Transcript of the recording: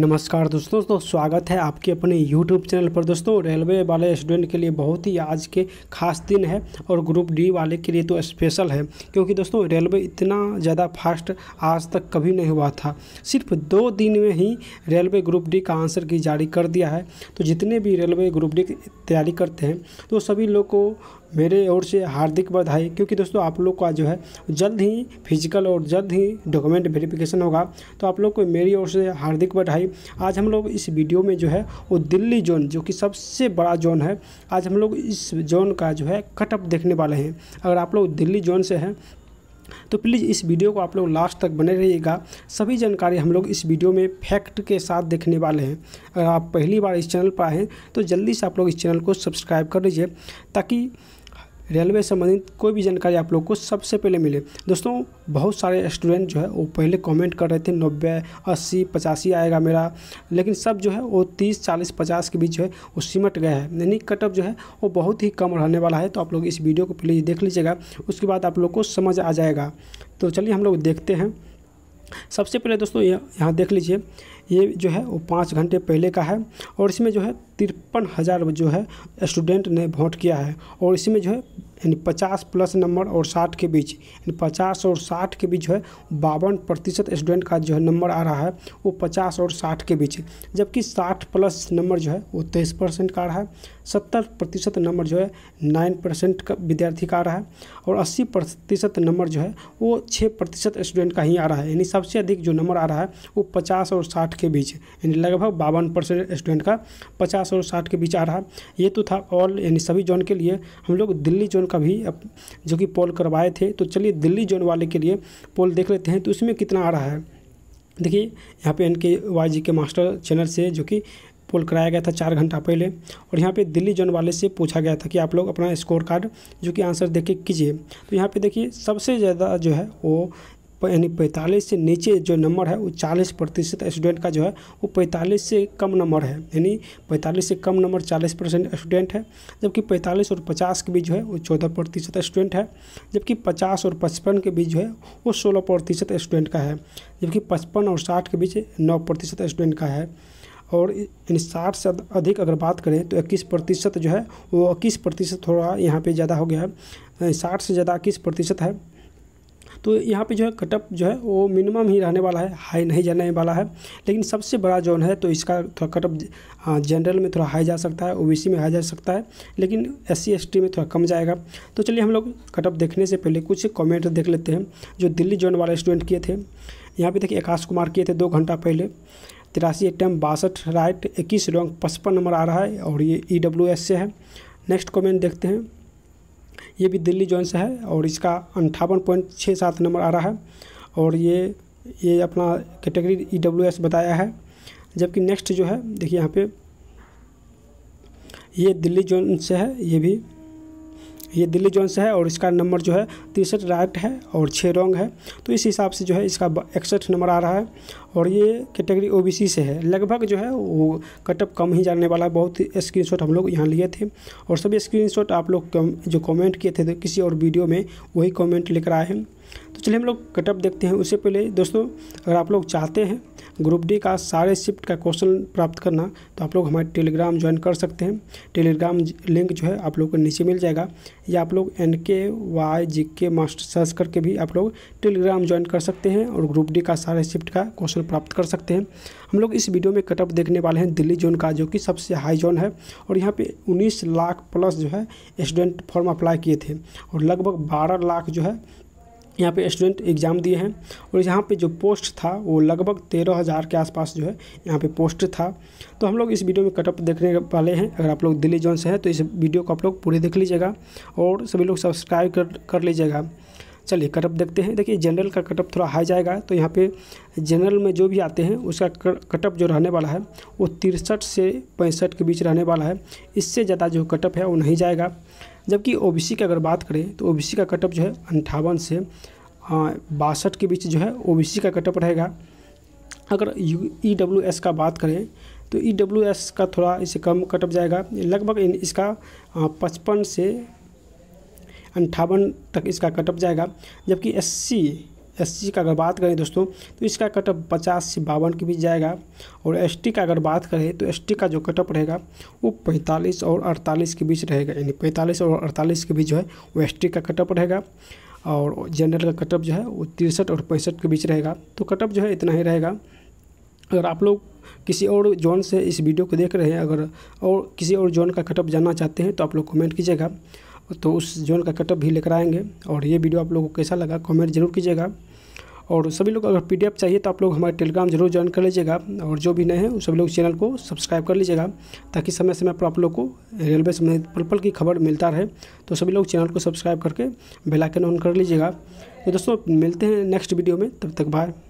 नमस्कार दोस्तों तो स्वागत है आपके अपने यूट्यूब चैनल पर दोस्तों रेलवे वाले स्टूडेंट के लिए बहुत ही आज के खास दिन है और ग्रुप डी वाले के लिए तो स्पेशल है क्योंकि दोस्तों रेलवे इतना ज़्यादा फास्ट आज तक कभी नहीं हुआ था सिर्फ दो दिन में ही रेलवे ग्रुप डी का आंसर की जारी कर दिया है तो जितने भी रेलवे ग्रुप डी की तैयारी करते हैं तो सभी लोग को मेरे ओर से हार्दिक बधाई क्योंकि दोस्तों आप लोग का जो है जल्द ही फिजिकल और जल्द ही डॉक्यूमेंट वेरिफिकेशन होगा तो आप लोग को मेरी ओर से हार्दिक बधाई आज हम लोग इस वीडियो में जो है वो दिल्ली जोन जो कि सबसे बड़ा जोन है आज हम लोग इस जोन का जो है कटअप देखने वाले हैं अगर आप लोग दिल्ली जोन से हैं तो प्लीज़ इस वीडियो को आप लोग लास्ट तक बने रहिएगा सभी जानकारी हम लोग इस वीडियो में फैक्ट के साथ देखने वाले हैं अगर आप पहली बार इस चैनल पर आए हैं तो जल्दी से आप लोग इस चैनल को सब्सक्राइब कर लीजिए ताकि रेलवे संबंधित कोई भी जानकारी आप लोग को सबसे पहले मिले दोस्तों बहुत सारे स्टूडेंट जो है वो पहले कमेंट कर रहे थे नब्बे अस्सी पचासी आएगा मेरा लेकिन सब जो है वो तीस चालीस पचास के बीच जो है वो सिमट गया है यानी कटअप जो है वो बहुत ही कम रहने वाला है तो आप लोग इस वीडियो को प्लीज़ देख लीजिएगा उसके बाद आप लोग को समझ आ जाएगा तो चलिए हम लोग देखते हैं सबसे पहले दोस्तों यहाँ देख लीजिए ये जो है वो पाँच घंटे पहले का है और इसमें जो है तिरपन हज़ार जो है स्टूडेंट ने वोट किया है और इसमें जो है यानी पचास प्लस नंबर और साठ के बीच यानी पचास और साठ के बीच जो है बावन प्रतिशत स्टूडेंट का जो है नंबर आ रहा है वो पचास और साठ के बीच जबकि साठ प्लस नंबर जो है वो तेईस परसेंट का आ रहा है सत्तर प्रतिशत नंबर जो है नाइन परसेंट का विद्यार्थी का आ रहा है और अस्सी प्रतिशत नंबर जो है वो छः प्रतिशत स्टूडेंट का ही आ रहा है यानी सबसे अधिक जो नंबर आ रहा है वो पचास और साठ के बीच यानी लगभग बावन परसेंट स्टूडेंट का पचास और साठ के बीच आ रहा ये तो था ऑल यानी सभी जोन के लिए हम लोग दिल्ली जोन का भी जो कि पोल करवाए थे तो चलिए दिल्ली जोन वाले के लिए पोल देख लेते हैं तो उसमें कितना आ रहा है देखिए यहाँ पे एन के वाई जी के मास्टर चैनल से जो कि पोल कराया गया था चार घंटा पहले और यहाँ पे दिल्ली जोन वाले से पूछा गया था कि आप लोग अपना स्कोर कार्ड जो कि आंसर देख के कीजिए तो यहाँ पे देखिए सबसे ज़्यादा जो है वो यानी पैंतालीस से नीचे जो नंबर है वो चालीस प्रतिशत स्टूडेंट का जो है वो पैंतालीस से कम नंबर है यानी पैंतालीस से कम नंबर चालीस परसेंट स्टूडेंट है जबकि पैंतालीस और पचास के बीच जो है वो चौदह प्रतिशत स्टूडेंट है जबकि पचास और पचपन के बीच जो है वो सोलह प्रतिशत स्टूडेंट का है जबकि पचपन और साठ के बीच नौ प्रतिशत स्टूडेंट का है और यानी साठ से अधिक अगर बात करें तो इक्कीस प्रतिशत जो है वो इक्कीस प्रतिशत थोड़ा यहाँ पे ज़्यादा हो गया है साठ से ज़्यादा इक्कीस प्रतिशत है तो यहाँ पे जो है कटअप जो है वो मिनिमम ही रहने वाला है हाई नहीं जाने वाला है लेकिन सबसे बड़ा जोन है तो इसका थोड़ा कटअप जनरल हाँ, में थोड़ा हाई जा सकता है ओ में हाई जा सकता है लेकिन एस सी में थोड़ा कम जाएगा तो चलिए हम लोग कटअप देखने से पहले कुछ कॉमेंट देख लेते हैं जो दिल्ली जोन वाले स्टूडेंट किए थे यहाँ पर देखिए आकाश कुमार किए थे दो घंटा पहले तिरासी एटम बासठ राइट इक्कीस रॉन्ग पचपन नंबर आ रहा है और ये ई डब्ल्यू एस से है नेक्स्ट कमेंट देखते हैं ये भी दिल्ली जॉइंट से है और इसका अंठावन पॉइंट छः सात नंबर आ रहा है और ये ये अपना कैटेगरी ई डब्ल्यू एस बताया है जबकि नेक्स्ट जो है देखिए यहाँ पे ये दिल्ली जोन से है ये भी ये दिल्ली जोन से है और इसका नंबर जो है तिरसठ राइट है और छः रॉन्ग है तो इस हिसाब से जो है इसका इकसठ नंबर आ रहा है और ये कैटेगरी ओ से है लगभग जो है वो कटअप कम ही जाने वाला है बहुत स्क्रीन हम लोग यहाँ लिए थे और सभी स्क्रीन आप लोग जो कमेंट किए थे तो किसी और वीडियो में वही कमेंट लेकर आए हैं तो चलिए हम लोग कटअप देखते हैं उससे पहले दोस्तों अगर आप लोग चाहते हैं ग्रुप डी का सारे शिफ्ट का क्वेश्चन प्राप्त करना तो आप लोग हमारे टेलीग्राम ज्वाइन कर सकते हैं टेलीग्राम लिंक जो है आप लोग को नीचे मिल जाएगा या आप लोग एन के वाई जी के मास्टर सर्च करके भी आप लोग टेलीग्राम ज्वाइन कर सकते हैं और ग्रुप डी का सारे शिफ्ट का क्वेश्चन प्राप्त कर सकते हैं हम लोग इस वीडियो में कटअप देखने वाले हैं दिल्ली जोन का जो कि सबसे हाई जोन है और यहाँ पे 19 लाख प्लस जो है स्टूडेंट फॉर्म अप्लाई किए थे और लगभग 12 लाख जो है यहाँ पे स्टूडेंट एग्ज़ाम दिए हैं और यहाँ पे जो पोस्ट था वो लगभग तेरह हज़ार के आसपास जो है यहाँ पे पोस्ट था तो हम लोग इस वीडियो में कटअप देखने वाले हैं अगर आप लोग दिल्ली जोन से हैं तो इस वीडियो को आप लोग पूरे देख लीजिएगा और सभी लोग सब्सक्राइब कर कर लीजिएगा चलिए कटअप देखते हैं देखिए जनरल का कटअप थोड़ा हाई जाएगा तो यहाँ पे जनरल में जो भी आते हैं उसका कटअप जो रहने वाला है वो तिरसठ से पैंसठ के बीच रहने वाला है इससे ज़्यादा जो कटअप है वो नहीं जाएगा जबकि ओ बी की अगर बात करें तो ओ बी का कटअप जो है अंठावन से बासठ के बीच जो है ओ बी का कटअप रहेगा अगर यू ई डब्ल्यू एस का बात करें तो ई डब्ल्यू एस का थोड़ा इसे कम कटअप जाएगा लगभग इसका पचपन से अंठावन तक इसका कटअप जाएगा जबकि एस सी एस का अगर बात करें दोस्तों तो इसका कटअप पचास से बावन के बीच जाएगा और एस का अगर बात करें तो एस का जो कटअप रहेगा वो पैंतालीस और अड़तालीस के बीच रहेगा यानी पैंतालीस और अड़तालीस के बीच जो है वो एस का कटअप रहेगा और जनरल का कटअप जो है वो तिरसठ और पैंसठ के बीच रहेगा तो कटअप जो है इतना ही रहेगा अगर आप लोग किसी और जोन से इस वीडियो को देख रहे हैं अगर और किसी और जोन का कटअप जानना चाहते हैं तो आप लोग कमेंट कीजिएगा तो उस जोन का कटअप भी लेकर आएंगे और ये वीडियो आप लोगों को कैसा लगा कमेंट जरूर कीजिएगा और सभी लोग अगर पी चाहिए तो आप लोग हमारे टेलीग्राम जरूर ज्वाइन कर लीजिएगा और जो भी नए हैं सभी लोग चैनल को सब्सक्राइब कर लीजिएगा ताकि समय समय पर आप लोग को रेलवे संबंधित पल पल की खबर मिलता रहे तो सभी लोग चैनल को सब्सक्राइब करके बेलाइकन ऑन कर लीजिएगा तो दोस्तों मिलते हैं नेक्स्ट वीडियो में तब तक बाय